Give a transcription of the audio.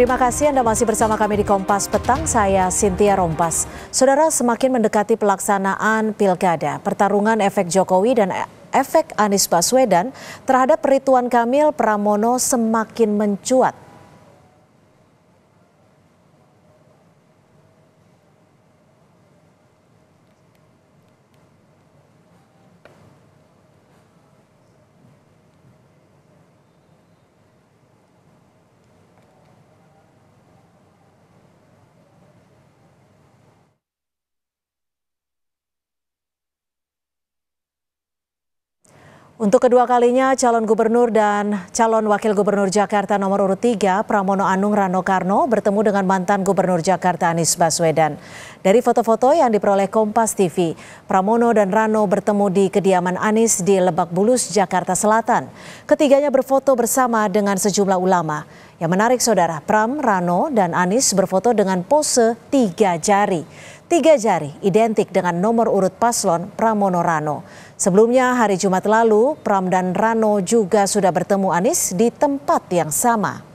Terima kasih Anda masih bersama kami di Kompas Petang, saya Sintia Rompas. Saudara, semakin mendekati pelaksanaan pilkada, pertarungan efek Jokowi dan efek Anies Baswedan terhadap perituan Kamil Pramono semakin mencuat. Untuk kedua kalinya, calon gubernur dan calon wakil gubernur Jakarta nomor urut 3, Pramono Anung Rano Karno, bertemu dengan mantan gubernur Jakarta Anies Baswedan. Dari foto-foto yang diperoleh Kompas TV, Pramono dan Rano bertemu di kediaman Anies di Lebak Bulus, Jakarta Selatan. Ketiganya berfoto bersama dengan sejumlah ulama. Yang menarik saudara, Pram, Rano, dan Anies berfoto dengan pose tiga jari. Tiga jari identik dengan nomor urut paslon Pramono Rano. Sebelumnya hari Jumat lalu, Pram dan Rano juga sudah bertemu Anies di tempat yang sama.